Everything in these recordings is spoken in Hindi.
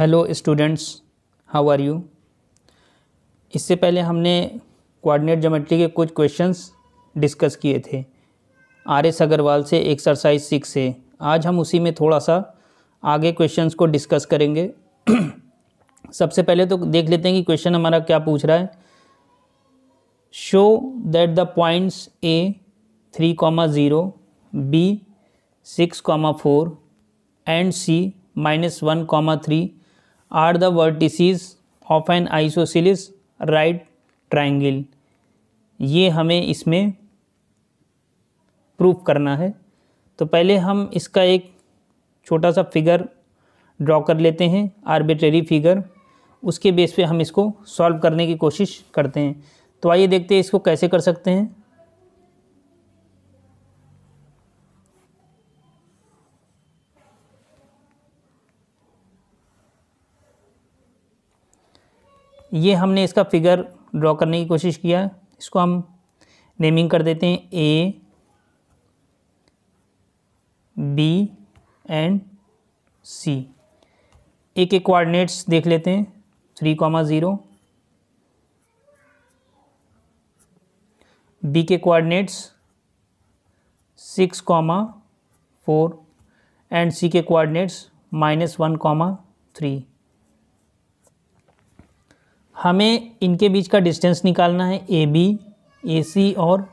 hello students how are you इससे पहले हमने कोऑर्डिनेट ज्योमेट्री के कुछ क्वेश्चंस डिस्कस किए थे आर एस अग्रवाल से एक्सरसाइज सिक्स से आज हम उसी में थोड़ा सा आगे क्वेश्चंस को डिस्कस करेंगे सबसे पहले तो देख लेते हैं कि क्वेश्चन हमारा क्या पूछ रहा है show that the points A three comma zero B six comma four and C minus one comma three are the vertices of an isosceles right triangle ये हमें इसमें प्रूफ करना है तो पहले हम इसका एक छोटा सा फिगर ड्रॉ कर लेते हैं आर्बिट्रेरी फिगर उसके बेस पे हम इसको सॉल्व करने की कोशिश करते हैं तो आइए देखते हैं इसको कैसे कर सकते हैं ये हमने इसका फिगर ड्रॉ करने की कोशिश किया इसको हम नेमिंग कर देते हैं ए बी एंड सी एक एक कोऑर्डिनेट्स देख लेते हैं थ्री कॉमा ज़ीरो बी के coordinates six comma four and C के coordinates minus one comma three हमें इनके बीच का डिस्टेंस निकालना है ए बी ए सी और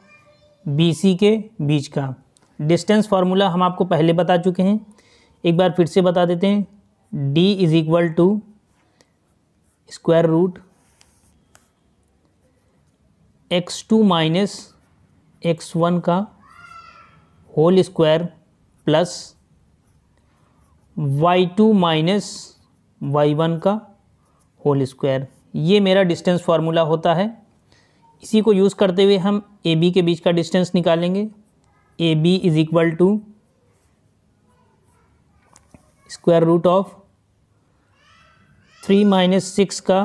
बी सी के बीच का डिस्टेंस फार्मूला हम आपको पहले बता चुके हैं एक बार फिर से बता देते हैं D is equal to square root x two minus x one का whole square plus Y two minus Y one का होल स्क्वायर ये मेरा डिस्टेंस फार्मूला होता है इसी को यूज़ करते हुए हम ए बी के बीच का डिस्टेंस निकालेंगे A B is equal to square root of three minus six का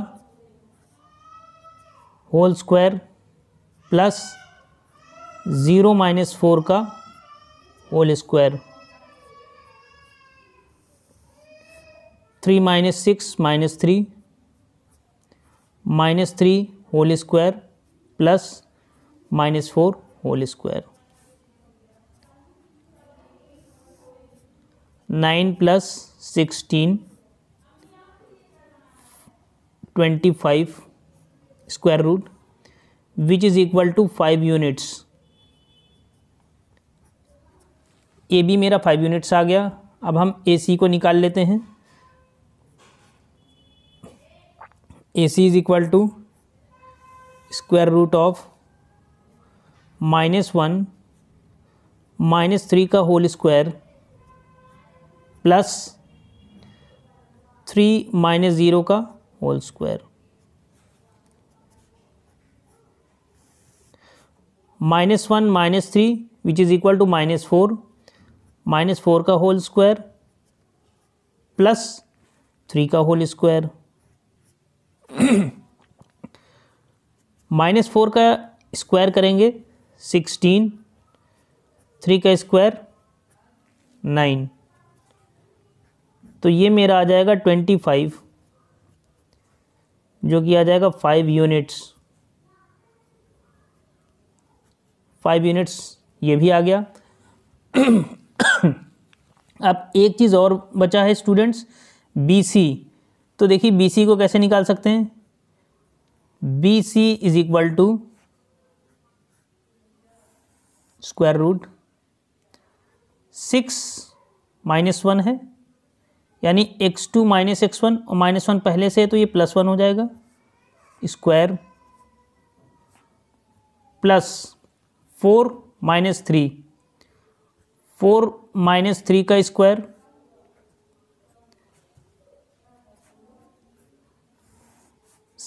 whole square plus zero minus four का whole square three minus six minus three minus three whole square plus minus four whole square nine plus sixteen twenty five square root which is equal to five units A B मेरा फाइव यूनिट्स आ गया अब हम ए सी को निकाल लेते हैं A C is equal to square root of minus one minus three का whole square plus three minus zero का whole square minus one minus three which is equal to minus four minus four का होल स्क्वायर प्लस थ्री का होल स्क्वायर माइनस फोर का स्क्वायर करेंगे सिक्सटीन थ्री का स्क्वायर नाइन तो ये मेरा आ जाएगा ट्वेंटी फाइव जो कि आ जाएगा फाइव यूनिट्स फाइव यूनिट्स ये भी आ गया अब एक चीज़ और बचा है स्टूडेंट्स बी सी तो देखिए बी सी को कैसे निकाल सकते हैं B C is equal to square root six minus one है यानी x two minus x one और माइनस वन पहले से है तो ये प्लस वन हो जाएगा square plus four minus three four minus three का स्क्वायर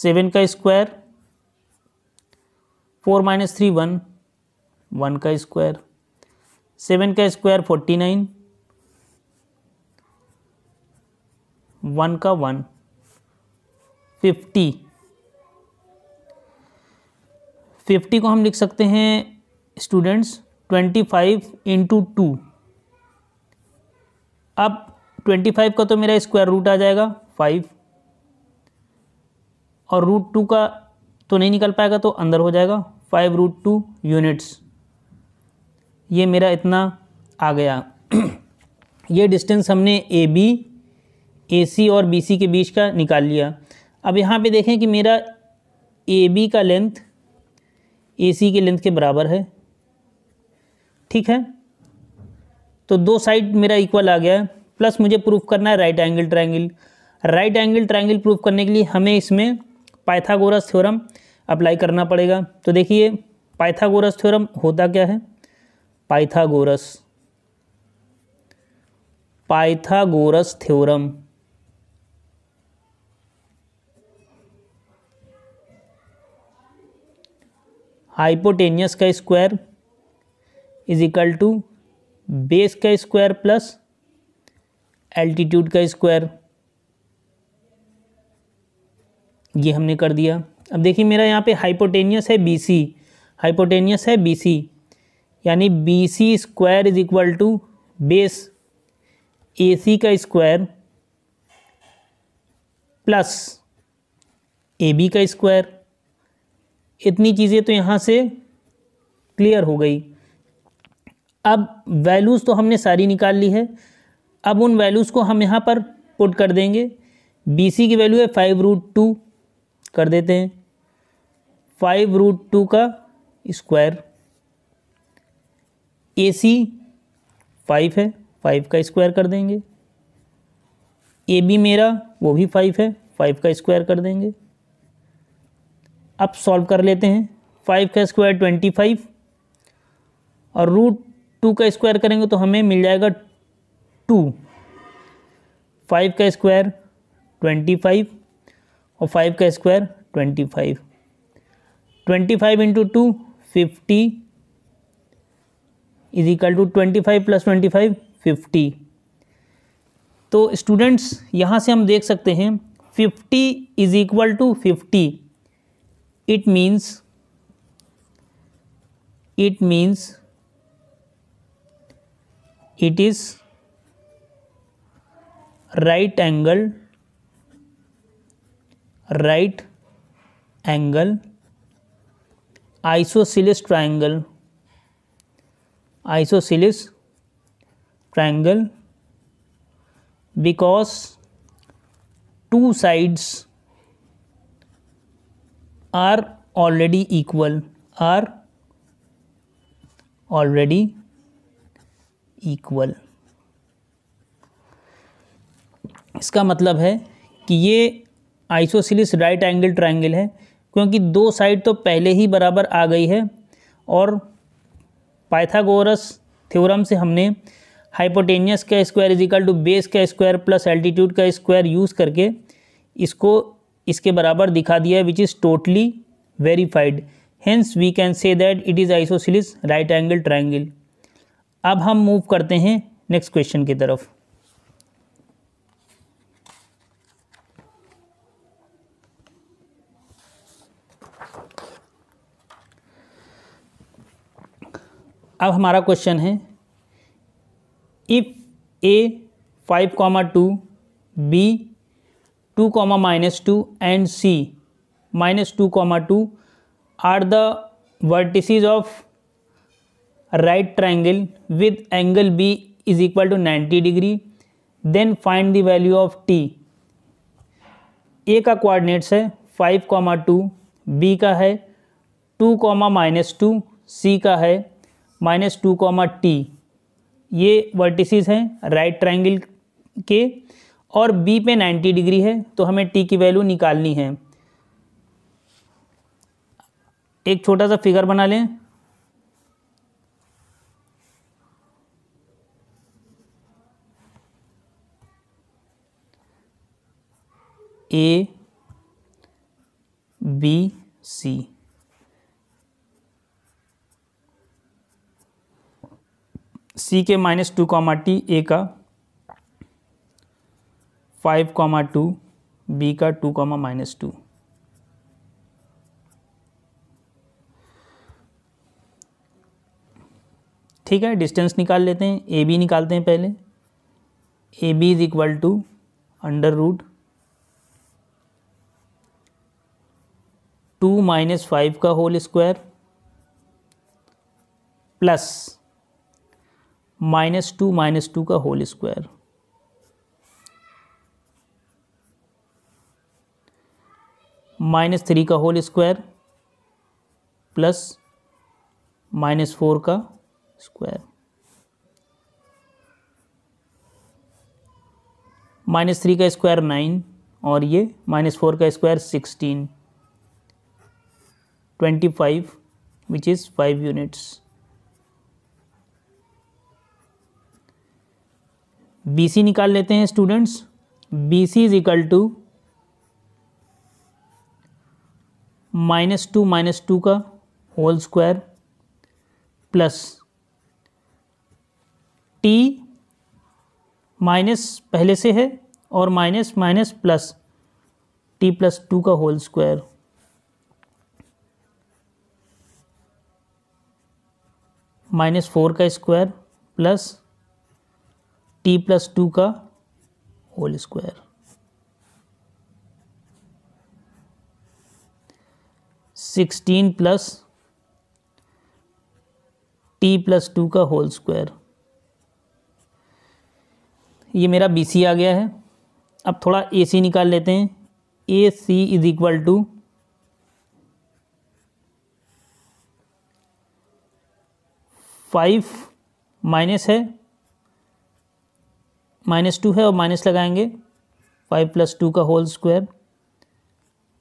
सेवन का square four minus three one one का स्क्वायर सेवन का स्क्वायर फोर्टी नाइन वन का वन फिफ्टी फिफ्टी को हम लिख सकते हैं students twenty five into two अब ट्वेंटी फाइव का तो मेरा स्क्वायर रूट आ जाएगा फाइव और रूट टू का तो नहीं निकल पाएगा तो अंदर हो जाएगा फाइव रूट टू यूनिट्स ये मेरा इतना आ गया ये डिस्टेंस हमने ए बी ए सी और बी सी के बीच का निकाल लिया अब यहाँ पे देखें कि मेरा ए बी का लेंथ ए सी के लेंथ के बराबर है ठीक है तो दो साइड मेरा इक्वल आ गया है प्लस मुझे प्रूफ करना है right angle triangle right angle triangle proof करने के लिए हमें इसमें पाइथागोरस थ्योरम अप्लाई करना पड़ेगा तो देखिए पाइथागोरस थ्योरम होता क्या है पाइथागोरस पाइथागोरस थ्योरम हाइपोटेनियस का square is equal to base का स्क्वायर प्लस एल्टीट्यूड का स्क्वायर ये हमने कर दिया अब देखिए मेरा यहाँ पे हाइपोटेनियस है बी सी हाइपोटेनियस है बी सी यानी B C square is equal to base A C का स्क्वायर प्लस ए बी का स्क्वायर इतनी चीज़ें तो यहाँ से क्लियर हो गई अब वैल्यूज़ तो हमने सारी निकाल ली है अब उन वैल्यूज़ को हम यहाँ पर पुट कर देंगे बी सी की वैल्यू है फाइव रूट टू कर देते हैं फाइव रूट टू का स्क्वायर ए सी फाइव है फाइव का स्क्वायर कर देंगे ए बी मेरा वो भी फाइव है फाइव का स्क्वायर कर देंगे अब सॉल्व कर लेते हैं फाइव का स्क्वायर ट्वेंटी फाइव और रूट टू का स्क्वायर करेंगे तो हमें मिल जाएगा टू फाइव का स्क्वायर ट्वेंटी फाइव और फाइव का square twenty five twenty five into two fifty is equal to twenty five plus twenty five fifty तो स्टूडेंट्स यहाँ से हम देख सकते हैं fifty is equal to fifty it means it means it is right angle right angle isosceles triangle isosceles triangle because two sides are already equal are already equal इसका मतलब है कि ये आइसोसिलिस राइट एंगल ट्राइंगल है क्योंकि दो साइड तो पहले ही बराबर आ गई है और पाइथागोरस थ्योरम से हमने हाइपोटेनियस का square is equal to base का स्क्वायर प्लस एल्टीट्यूड का स्क्वायर यूज़ करके इसको इसके बराबर दिखा दिया है which is totally verified hence we can say that it is isosceles right angle triangle अब हम मूव करते हैं नेक्स्ट क्वेश्चन की तरफ अब हमारा क्वेश्चन है if A five comma two B two comma minus two and C minus two comma two are the vertices of right triangle with angle B is equal to ninety degree then find the value of T A का कोऑर्डिनेट्स है फाइव कॉमा टू बी का है two comma minus two C का है माइनस टू कॉमा टी ये वर्टिसेस हैं राइट ट्राइंगल के और बी पे 90 डिग्री है तो हमें टी की वैल्यू निकालनी है एक छोटा सा फिगर बना लें ए बी सी सी के minus two comma T A का फाइव कॉमा टू बी का टू कॉमा माइनस टू ठीक है डिस्टेंस निकाल लेते हैं ए बी निकालते हैं पहले A B is equal to under root two minus five का whole square plus minus two minus two का होल स्क्वायर माइनस थ्री का whole square plus minus four का स्क्वायर माइनस थ्री का स्क्वायर नाइन और ये माइनस फोर का square sixteen twenty five which is five units B C निकाल लेते हैं students B C is equal to minus two minus two का whole square plus T minus पहले से है और minus minus plus T plus two का होल स्क्वायर माइनस फोर का square plus T plus two का whole square sixteen plus T plus two का होल स्क्वायर ये मेरा बी सी आ गया है अब थोड़ा ए सी निकाल लेते हैं A C is equal to five minus है माइनस टू है और माइनस लगाएंगे फाइव प्लस टू का whole square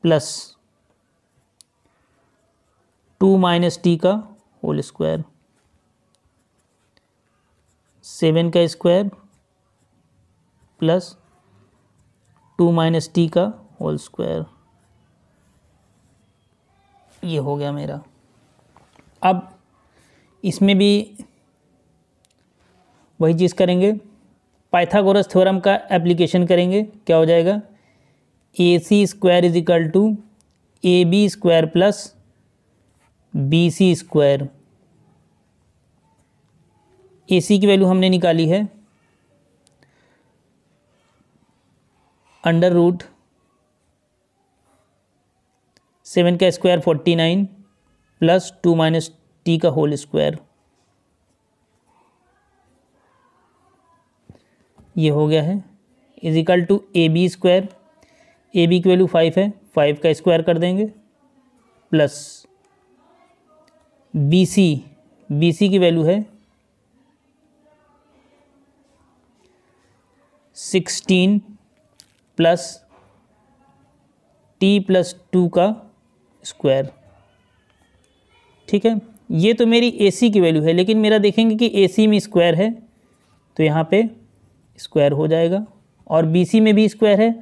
plus two minus T का होल स्क्वायर सेवन का square plus two minus T का होल स्क्वायर ये हो गया मेरा अब इसमें भी वही चीज़ करेंगे पाइथागोरस थ्योरम का एप्लीकेशन करेंगे क्या हो जाएगा A C square is equal to A B square plus B C square A C की वैल्यू हमने निकाली है अंडर रूट सेवन का square forty nine plus two minus T का होल स्क्वायर ये हो गया है is equal to A B square A B की वैल्यू फाइव है फाइव का स्क्वायर कर देंगे plus B C B C की वैल्यू है sixteen plus T plus two का स्क्वायर ठीक है ये तो मेरी ए सी की वैल्यू है लेकिन मेरा देखेंगे कि ए सी में स्क्वायर है तो यहाँ पे स्क्वायर हो जाएगा और बी सी में भी स्क्वायर है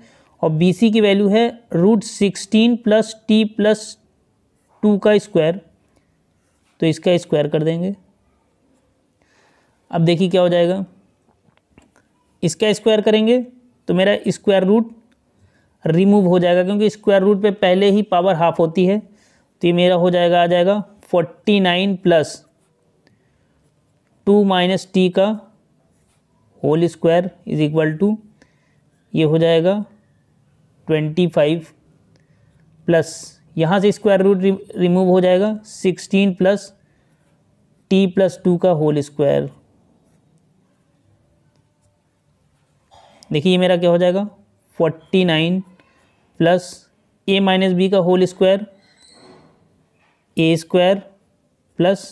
और बी सी की वैल्यू है root sixteen plus T plus two का स्क्वायर तो इसका स्क्वायर कर देंगे अब देखिए क्या हो जाएगा इसका स्क्वायर करेंगे तो मेरा स्क्वायर रूट रिमूव हो जाएगा क्योंकि स्क्वायर रूट पे पहले ही पावर हाफ होती है तो ये मेरा हो जाएगा आ जाएगा forty nine plus two minus T का whole square is equal to ये हो जाएगा ट्वेंटी फाइव प्लस यहाँ से स्क्वायर रूट रिमूव हो जाएगा sixteen plus T plus two का होल स्क्वायर देखिए मेरा क्या हो जाएगा forty nine plus A minus B का whole square A square plus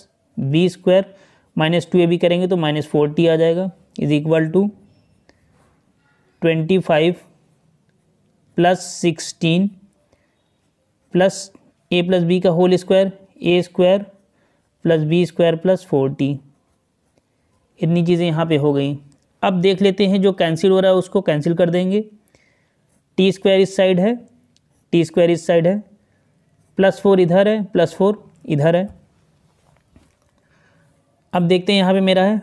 B square minus two A B करेंगे तो माइनस फोर्टी आ जाएगा is equal to twenty five plus sixteen plus A plus B का whole square A square plus B square plus forty इतनी चीज़ें यहाँ पे हो गई अब देख लेते हैं जो कैंसिल हो रहा है उसको कैंसिल कर देंगे टी स्क्वायर इस साइड है टी स्क्वायर इस साइड है प्लस फोर इधर है प्लस फोर इधर है अब देखते हैं यहाँ पे मेरा है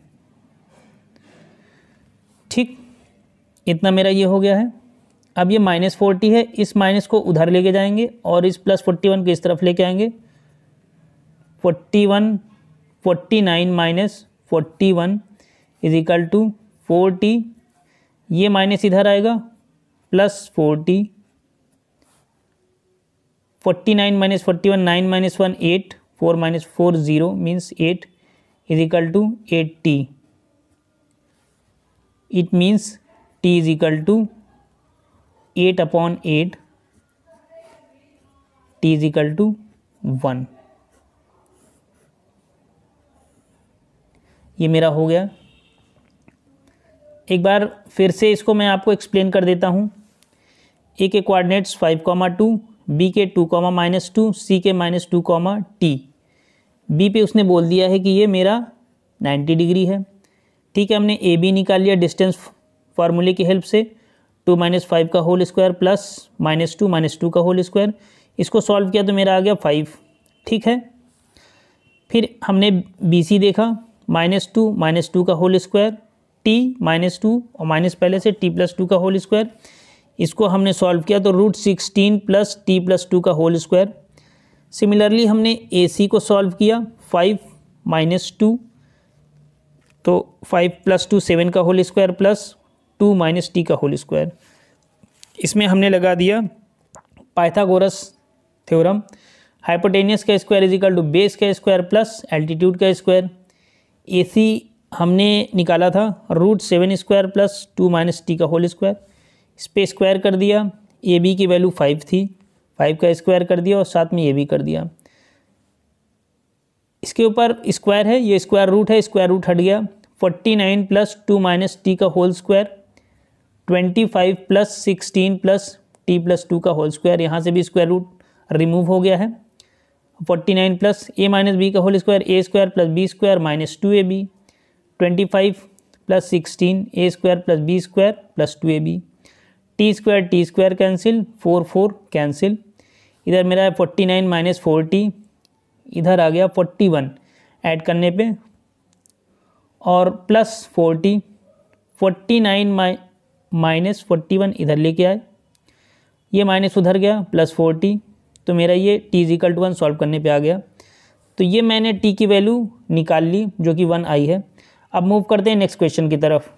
ठीक इतना मेरा ये हो गया है अब ये माइनस फोर्टी है इस माइनस को उधर लेके जाएंगे और इस प्लस फोर्टी वन को इस तरफ लेके आएंगे forty one forty nine minus forty one is equal to forty ये माइनस इधर आएगा plus forty forty nine minus forty one nine minus one eight four minus four zero means eight is equal to eight T it means T is equal to eight upon eight T is equal to one ये मेरा हो गया एक बार फिर से इसको मैं आपको एक्सप्लेन कर देता हूँ ए के coordinates five comma two B के two comma minus two C के minus two comma T B पे उसने बोल दिया है कि ये मेरा नाइन्टी डिग्री है ठीक है हमने ए बी निकाल लिया डिस्टेंस फार्मूले की हेल्प से टू माइनस फाइव का whole square plus minus two minus two का होल स्क्वायर इसको सॉल्व किया तो मेरा आ गया फाइव ठीक है फिर हमने बी सी देखा माइनस टू माइनस टू का whole square T minus two और माइनस पहले से टी प्लस टू का होल स्क्वायर इसको हमने सॉल्व किया तो root sixteen plus T plus two का होल स्क्वायर सिमिलरली हमने ए सी को सॉल्व किया फाइव माइनस टू तो फाइव प्लस टू सेवन का whole square plus two minus T का होल स्क्वायर इसमें हमने लगा दिया पाइथागोरस थ्योरम हाइपोटेनियस का square is equal to base का स्क्वायर प्लस एल्टीट्यूड का स्क्वायर सी हमने निकाला था root seven square plus two minus T का होल स्क्वायर इस पर स्क्वायर कर दिया ए बी की वैल्यू फाइव थी फाइव का स्क्वायर कर दिया और साथ में ए बी कर दिया इसके ऊपर स्क्वायर है ये स्क्वायर रूट है स्क्वायर रूट हट गया forty nine plus two minus T का whole square twenty five plus sixteen plus T plus two का होल स्क्वायर यहाँ से भी स्क्वायर रूट रिमूव हो गया है forty nine plus A minus B का whole square A square plus B square minus two A B twenty five plus sixteen A square plus B square plus two A B T square T square cancel four four cancel इधर मेरा है forty nine minus four T इधर आ गया फोर्टी वन ऐड करने पे और प्लस फोर्टी फोर्टी नाइन माइ माइनस फोर्टी वन इधर लेके आए ये माइनस उधर गया प्लस फोर्टी तो मेरा ये T is equal to one solve करने पे आ गया तो ये मैंने टी की वैल्यू निकाल ली जो कि वन आई है अब मूव करते हैं नेक्स्ट क्वेश्चन की तरफ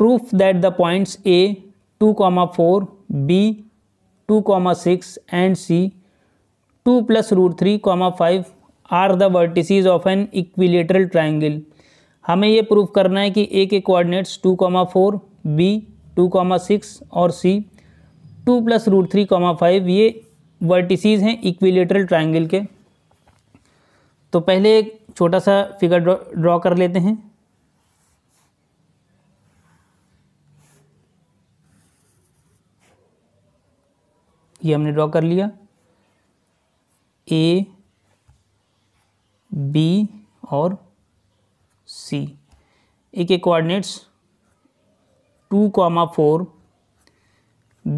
proof that the points A two comma four B two comma six and C two plus root three comma five are the vertices of an equilateral triangle हमें ये प्रूफ करना है कि ए के coordinates two comma four B two comma six और C two plus root three comma five ये वर्टिसज हैं इक्विलेटरल ट्राइंगल के तो पहले एक छोटा सा फिगर ड्रॉ कर लेते हैं ये हमने ड्रॉ कर लिया ए बी और सी ए के coordinates two comma four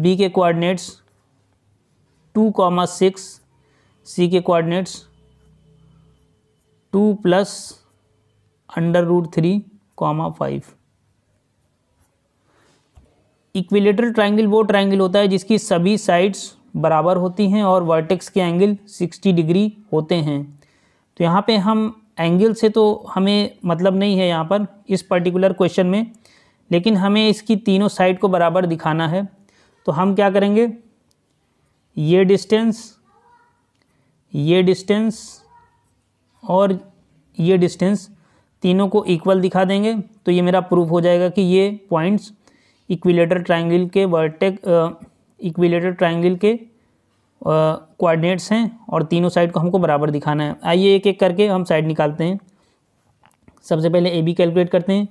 B के coordinates two comma six C के coordinates two plus under root three comma five equilateral triangle वो ट्राइंगल होता है जिसकी सभी साइड्स बराबर होती हैं और वर्टेक्स के एंगल 60 डिग्री होते हैं तो यहाँ पे हम एंगल से तो हमें मतलब नहीं है यहाँ पर इस पर्टिकुलर क्वेश्चन में लेकिन हमें इसकी तीनों साइड को बराबर दिखाना है तो हम क्या करेंगे ये डिस्टेंस ये डिस्टेंस और ये डिस्टेंस तीनों को इक्वल दिखा देंगे तो ये मेरा प्रूफ हो जाएगा कि ये पॉइंट्स इक्विलेटर ट्राइंगल के वर्टेक इक्विलेटर ट्राइंगल के कोऑर्डिनेट्स हैं और तीनों साइड को हमको बराबर दिखाना है आइए एक एक करके हम साइड निकालते हैं सबसे पहले ए बी कैलकुलेट करते हैं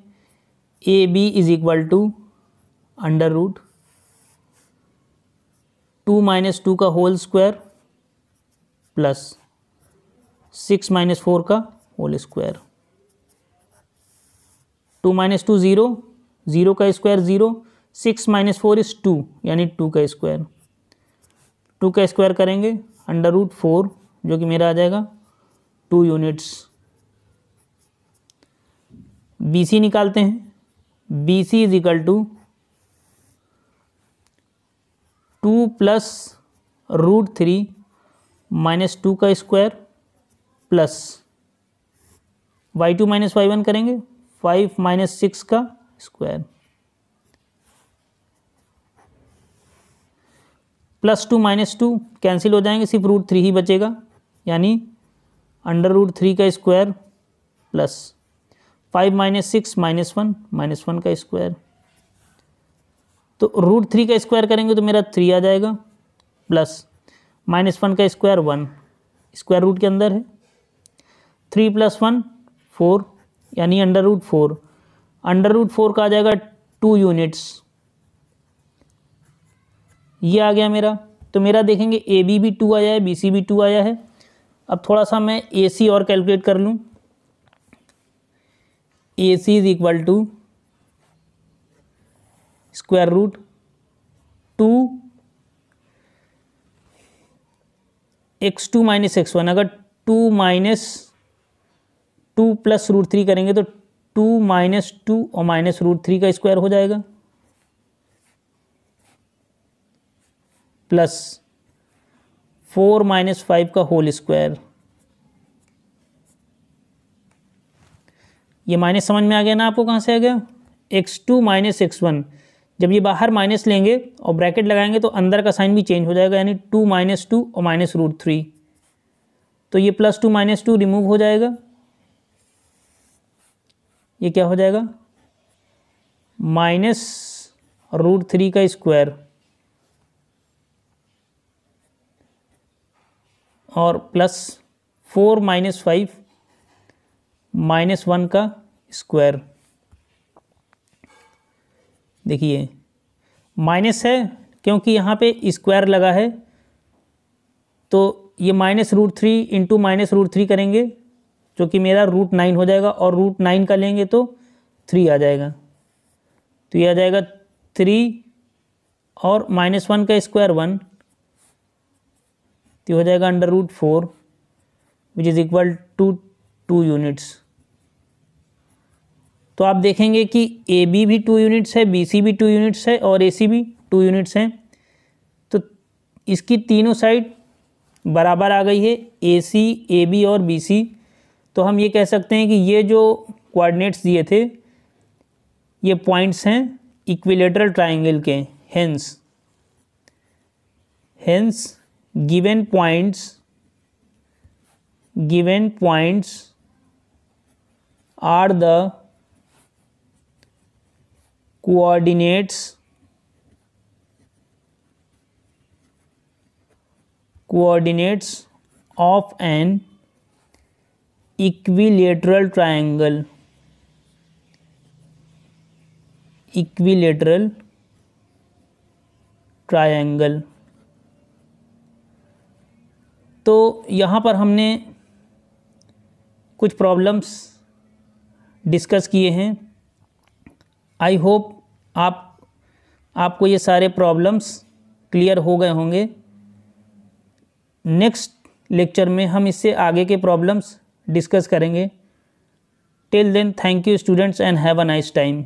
A B is equal to under root two minus two का whole square plus six minus four का whole square two minus two zero zero का square zero six minus four is two यानी टू का स्क्वायर टू का स्क्वायर करेंगे अंडर रूट फोर जो कि मेरा आ जाएगा टू यूनिट्स बी सी निकालते हैं B C is equal to two plus root three minus two का square plus Y two minus Y one करेंगे फाइव माइनस सिक्स का square plus two minus two cancel हो जाएंगे सिर्फ रूट थ्री ही बचेगा यानी अंडर रूट थ्री का square plus five minus six minus one minus one का स्क्वायर तो रूट थ्री का स्क्वायर करेंगे तो मेरा थ्री आ जाएगा प्लस माइनस वन का स्क्वायर वन स्क्वायर रूट के अंदर है थ्री प्लस वन फोर यानी under root four under root four का आ जाएगा टू यूनिट्स ये आ गया मेरा तो मेरा देखेंगे ए बी भी टू आया है बी सी भी टू आया है अब थोड़ा सा मैं ए सी और कैलकुलेट कर लूँ A C is equal to square root two x two minus x one अगर two minus two plus root three करेंगे तो टू माइनस टू और माइनस रूट थ्री का स्क्वायर हो जाएगा प्लस फोर माइनस फाइव का होल स्क्वायर ये माइनस समझ में आ गया ना आपको कहाँ से आ गया x two minus x one जब ये बाहर माइनस लेंगे और ब्रैकेट लगाएंगे तो अंदर का साइन भी चेंज हो जाएगा यानी टू माइनस टू और माइनस रूट थ्री तो ये plus two minus two remove हो जाएगा ये क्या हो जाएगा माइनस रूट थ्री का स्क्वायर और plus four minus five minus one का स्क्वायर देखिए माइनस है क्योंकि यहाँ पे स्क्वायर लगा है तो ये minus root three into minus root three करेंगे जो कि मेरा रूट नाइन हो जाएगा और रूट नाइन का लेंगे तो थ्री आ जाएगा तो ये आ जाएगा थ्री और माइनस वन का स्क्वायर वन तो हो जाएगा under root four which is equal to two units तो आप देखेंगे कि ए बी भी टू यूनिट्स है बी सी भी टू यूनिट्स है और ए सी भी टू यूनिट्स हैं तो इसकी तीनों साइड बराबर आ गई है ए सी ए बी और बी सी तो हम ये कह सकते हैं कि ये जो कोऑर्डिनेट्स दिए थे ये पॉइंट्स हैं इक्विलेटरल ट्राइंगल के hence hence given points given points are the coordinates coordinates of an equilateral triangle equilateral triangle तो यहाँ पर हमने कुछ प्रॉब्लम्स डिस्कस किए हैं आई होप आप आपको ये सारे प्रॉब्लम्स क्लियर हो गए होंगे नेक्स्ट लेक्चर में हम इससे आगे के प्रॉब्लम्स डिस्कस करेंगे till then thank you students and have a nice time